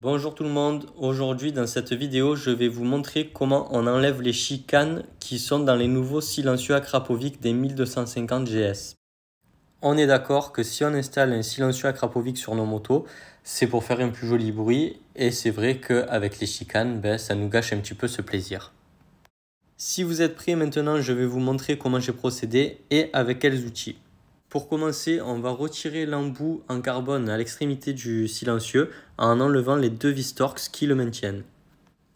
Bonjour tout le monde, aujourd'hui dans cette vidéo je vais vous montrer comment on enlève les chicanes qui sont dans les nouveaux silencieux akrapovic des 1250 GS. On est d'accord que si on installe un silencieux akrapovic sur nos motos, c'est pour faire un plus joli bruit et c'est vrai qu'avec les chicanes, ben, ça nous gâche un petit peu ce plaisir. Si vous êtes prêts maintenant, je vais vous montrer comment j'ai procédé et avec quels outils. Pour commencer, on va retirer l'embout en carbone à l'extrémité du silencieux en enlevant les deux vis Torx qui le maintiennent.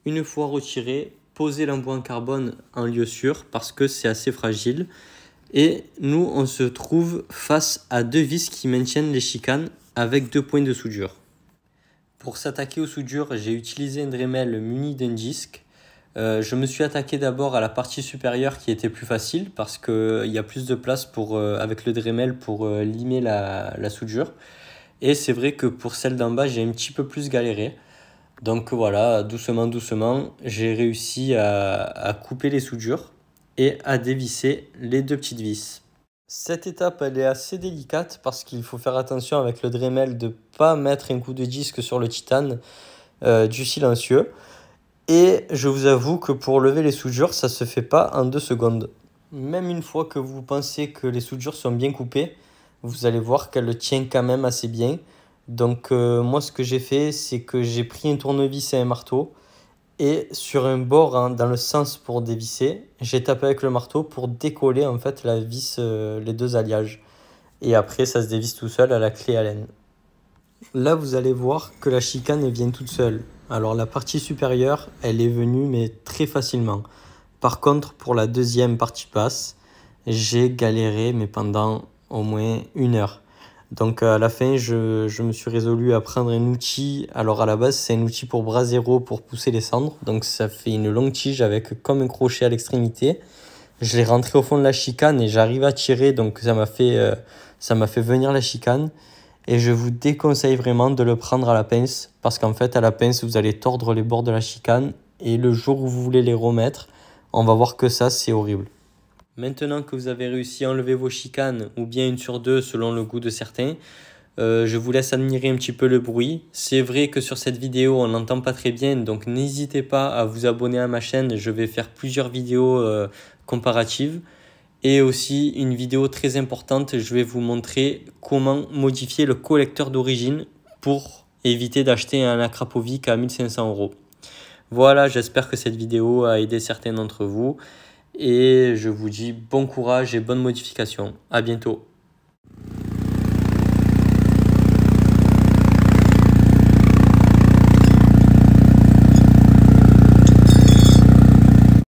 Une fois retiré, posez l'embout en carbone en lieu sûr parce que c'est assez fragile. Et nous, on se trouve face à deux vis qui maintiennent les chicanes avec deux points de soudure. Pour s'attaquer aux soudures, j'ai utilisé un Dremel muni d'un disque euh, je me suis attaqué d'abord à la partie supérieure qui était plus facile parce qu'il euh, y a plus de place euh, avec le Dremel pour limer la, soudure. Et c'est vrai que pour celle d'en bas, j'ai un petit peu plus galéré. Donc voilà, doucement, doucement, j'ai réussi à, à couper les soudures et à dévisser les deux petites vis. Cette étape, elle est assez délicate parce qu'il faut faire attention avec le Dremel de ne pas mettre un coup de disque sur le titane du silencieux. Et je vous avoue que pour lever les soudures, ça se fait pas en deux secondes. Même une fois que vous pensez que les soudures sont bien coupées, vous allez voir qu'elle tient quand même assez bien. Donc euh, moi ce que j'ai fait, c'est que j'ai pris un tournevis et un marteau. Et sur un bord, hein, dans le sens pour dévisser, j'ai tapé avec le marteau pour décoller en fait la vis, euh, les deux alliages. Et après, ça se dévisse tout seul à la clé Allen. Là, vous allez voir que la chicane vient toute seule. Alors la partie supérieure, elle est venue mais très facilement. Par contre, pour la deuxième partie passe, j'ai galéré mais pendant au moins une heure. Donc à la fin, je, me suis résolu à prendre un outil. Alors à la base, c'est un outil pour bras zéro pour pousser les cendres. Donc ça fait une longue tige avec comme un crochet à l'extrémité. Je l'ai rentré au fond de la chicane et j'arrive à tirer. Donc ça m'a fait, euh, ça m'a fait venir la chicane et je vous déconseille vraiment de le prendre à la pince parce qu'en fait à la pince vous allez tordre les bords de la chicane et le jour où vous voulez les remettre on va voir que ça c'est horrible. Maintenant que vous avez réussi à enlever vos chicanes ou bien une sur deux selon le goût de certains, euh, je vous laisse admirer un petit peu le bruit. C'est vrai que sur cette vidéo on n'entend pas très bien donc n'hésitez pas à vous abonner à ma chaîne, je vais faire plusieurs vidéos euh, comparatives. Et aussi une vidéo très importante, je vais vous montrer comment modifier le collecteur d'origine pour éviter d'acheter un Akrapovic à 1500 euros. Voilà, j'espère que cette vidéo a aidé certains d'entre vous et je vous dis bon courage et bonne modification. À bientôt.